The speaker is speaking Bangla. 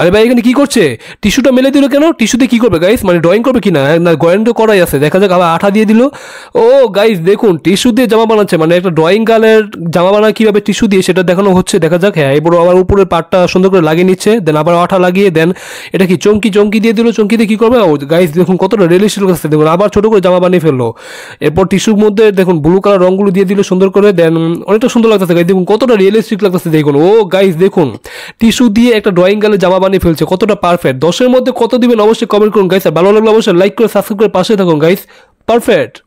আরে ভাই এখানে কি করছে টিস্যুটা মেলে দিল কেন টিস্যুতে কি করবে গাইস মানে ড্রয়িং করবে কি না না তো করাই আছে দেখা যাক আবার আঠা দিয়ে দিল ও গাইস দেখুন টিস্যু দিয়ে জামা বানাচ্ছে মানে একটা ড্রয়িং কালের জামা বানা কীভাবে টিস্যু দিয়ে সেটা দেখানো হচ্ছে দেখা যাক হ্যাঁ এবার আবার উপরের পাটটা সুন্দর করে লাগিয়ে নিচ্ছে দেন আবার আঠা লাগিয়ে দেন এটা কি চমকি চমকি দিয়ে দিল দিয়ে কী করবে ও গাইস দেখুন কতটা রিয়েলিস্টিক কাছে দেখুন আবার ছোটো করে জামা বানিয়ে ফেললো এরপর টিস্যুর মধ্যে দেখুন ব্লু কালার রঙগুলো দিয়ে দিল সুন্দর করে দেন অনেকটা সুন্দর লাগতেছে গাইস দেখুন কতটা রিয়েলিস্টিক লাগতেছে দেখুন ও গাইস দেখুন টিস্যু দিয়ে একটা ড্রয়িং কালের জামা বানিয়ে ফেলছে কতটা পারফেক্ট দশের মধ্যে কত দিবেন অবশ্যই কমেন্ট করুন গাইস আর ভালো লাগলে অবশ্যই লাইক করে সাবস্ক্রাইব করে পাশে থাকুন গাইস পারফেক্ট